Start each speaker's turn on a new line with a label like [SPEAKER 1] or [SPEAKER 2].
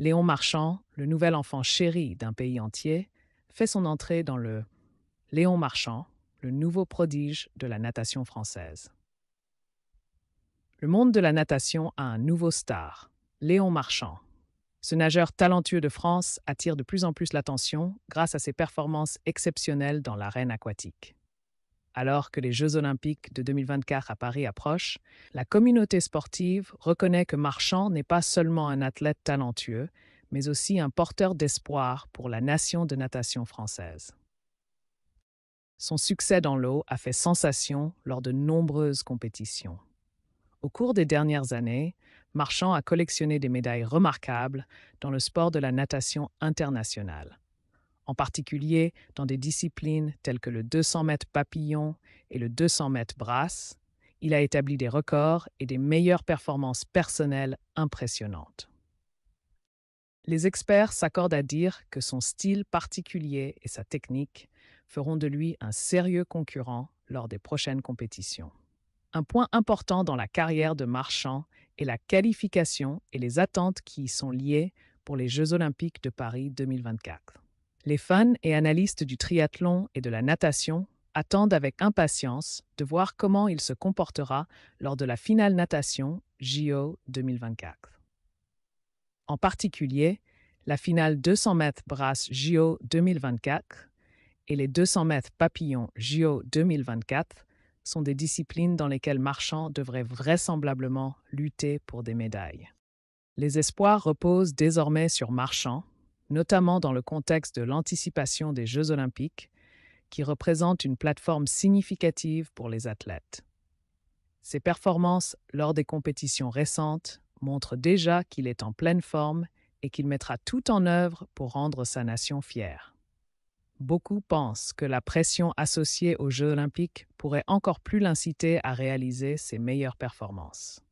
[SPEAKER 1] Léon Marchand, le nouvel enfant chéri d'un pays entier, fait son entrée dans le Léon Marchand, le nouveau prodige de la natation française. Le monde de la natation a un nouveau star, Léon Marchand. Ce nageur talentueux de France attire de plus en plus l'attention grâce à ses performances exceptionnelles dans l'arène aquatique. Alors que les Jeux olympiques de 2024 à Paris approchent, la communauté sportive reconnaît que Marchand n'est pas seulement un athlète talentueux, mais aussi un porteur d'espoir pour la nation de natation française. Son succès dans l'eau a fait sensation lors de nombreuses compétitions. Au cours des dernières années, Marchand a collectionné des médailles remarquables dans le sport de la natation internationale en particulier dans des disciplines telles que le 200 mètres papillon et le 200 mètres brasse. Il a établi des records et des meilleures performances personnelles impressionnantes. Les experts s'accordent à dire que son style particulier et sa technique feront de lui un sérieux concurrent lors des prochaines compétitions. Un point important dans la carrière de Marchand est la qualification et les attentes qui y sont liées pour les Jeux olympiques de Paris 2024. Les fans et analystes du triathlon et de la natation attendent avec impatience de voir comment il se comportera lors de la finale natation JO 2024. En particulier, la finale 200 mètres brasse JO 2024 et les 200 mètres papillon JO 2024 sont des disciplines dans lesquelles Marchand devrait vraisemblablement lutter pour des médailles. Les espoirs reposent désormais sur Marchand, notamment dans le contexte de l'anticipation des Jeux olympiques, qui représentent une plateforme significative pour les athlètes. Ses performances lors des compétitions récentes montrent déjà qu'il est en pleine forme et qu'il mettra tout en œuvre pour rendre sa nation fière. Beaucoup pensent que la pression associée aux Jeux olympiques pourrait encore plus l'inciter à réaliser ses meilleures performances.